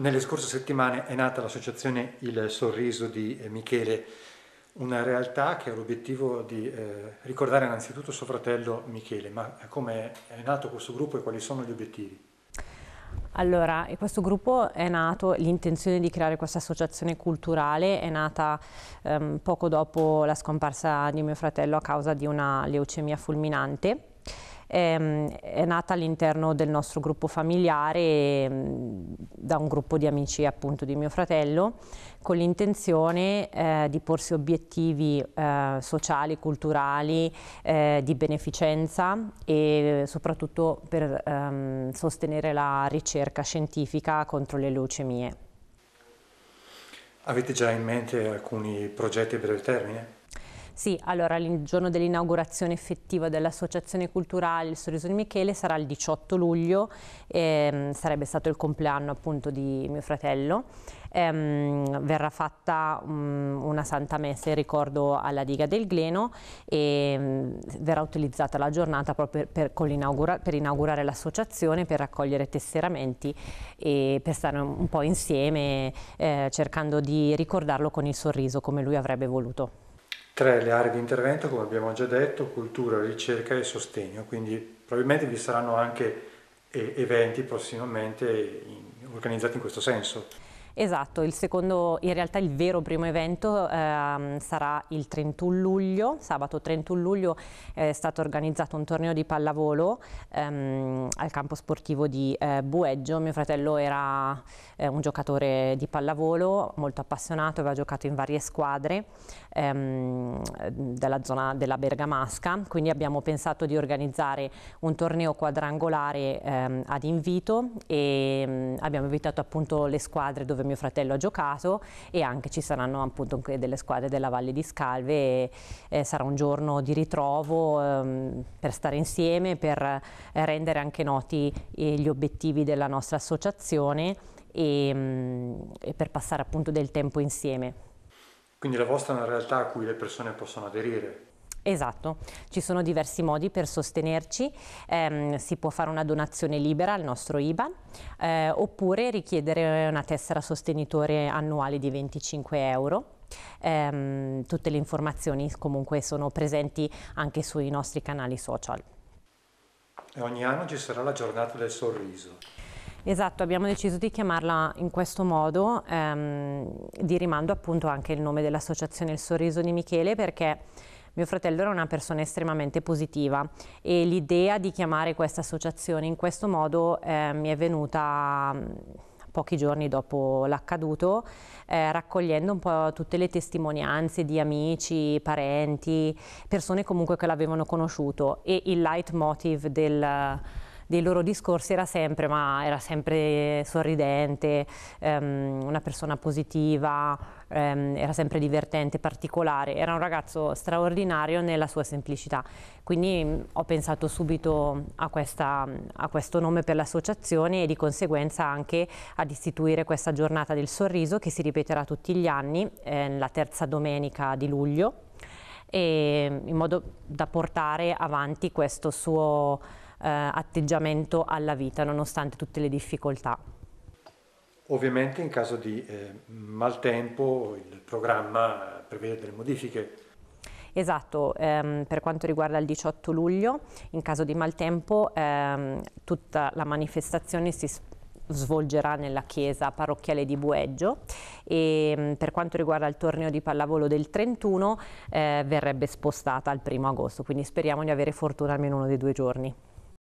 Nelle scorse settimane è nata l'associazione Il Sorriso di eh, Michele, una realtà che ha l'obiettivo di eh, ricordare innanzitutto suo fratello Michele, ma come è nato questo gruppo e quali sono gli obiettivi? Allora, questo gruppo è nato, l'intenzione di creare questa associazione culturale è nata ehm, poco dopo la scomparsa di mio fratello a causa di una leucemia fulminante Ehm, è nata all'interno del nostro gruppo familiare, ehm, da un gruppo di amici appunto di mio fratello, con l'intenzione eh, di porsi obiettivi eh, sociali, culturali, eh, di beneficenza e soprattutto per ehm, sostenere la ricerca scientifica contro le leucemie. Avete già in mente alcuni progetti a breve termine? Sì, allora il giorno dell'inaugurazione effettiva dell'Associazione Culturale Il Sorriso di Michele sarà il 18 luglio, ehm, sarebbe stato il compleanno appunto di mio fratello. Ehm, verrà fatta um, una santa messa in ricordo alla diga del Gleno e um, verrà utilizzata la giornata proprio per, per, inaugura per inaugurare l'associazione, per raccogliere tesseramenti e per stare un, un po' insieme eh, cercando di ricordarlo con il sorriso come lui avrebbe voluto. Tre, le aree di intervento, come abbiamo già detto, cultura, ricerca e sostegno, quindi probabilmente vi saranno anche eh, eventi prossimamente organizzati in questo senso. Esatto, il secondo, in realtà il vero primo evento eh, sarà il 31 luglio, sabato 31 luglio eh, è stato organizzato un torneo di pallavolo ehm, al campo sportivo di eh, Bueggio, mio fratello era eh, un giocatore di pallavolo molto appassionato, aveva giocato in varie squadre ehm, della zona della Bergamasca, quindi abbiamo pensato di organizzare un torneo quadrangolare ehm, ad invito e mm, abbiamo invitato appunto le squadre dove dove mio fratello ha giocato e anche ci saranno appunto delle squadre della Valle di Scalve e, eh, sarà un giorno di ritrovo ehm, per stare insieme, per eh, rendere anche noti eh, gli obiettivi della nostra associazione e, mh, mm, e per passare appunto del tempo insieme. Quindi la vostra è una realtà a cui le persone possono aderire? Esatto, ci sono diversi modi per sostenerci, eh, si può fare una donazione libera al nostro IBAN eh, oppure richiedere una tessera sostenitore annuale di 25 euro. Eh, tutte le informazioni comunque sono presenti anche sui nostri canali social. E ogni anno ci sarà la giornata del sorriso. Esatto, abbiamo deciso di chiamarla in questo modo, ehm, di rimando appunto anche il nome dell'associazione Il Sorriso di Michele perché mio fratello era una persona estremamente positiva e l'idea di chiamare questa associazione in questo modo eh, mi è venuta mm, pochi giorni dopo l'accaduto, eh, raccogliendo un po' tutte le testimonianze di amici, parenti, persone comunque che l'avevano conosciuto e il leitmotiv del dei loro discorsi era sempre, ma era sempre sorridente, ehm, una persona positiva, ehm, era sempre divertente, particolare, era un ragazzo straordinario nella sua semplicità. Quindi mm, ho pensato subito a, questa, a questo nome per l'associazione e di conseguenza anche ad istituire questa giornata del sorriso che si ripeterà tutti gli anni, eh, la terza domenica di luglio ehm, in modo da portare avanti questo suo eh, atteggiamento alla vita nonostante tutte le difficoltà. Ovviamente in caso di eh, maltempo il programma prevede delle modifiche Esatto, ehm, per quanto riguarda il 18 luglio, in caso di maltempo, ehm, tutta la manifestazione si svolgerà nella chiesa parrocchiale di Bueggio e mm, per quanto riguarda il torneo di pallavolo del 31 eh, verrebbe spostata al 1 agosto, quindi speriamo di avere fortuna almeno uno dei due giorni.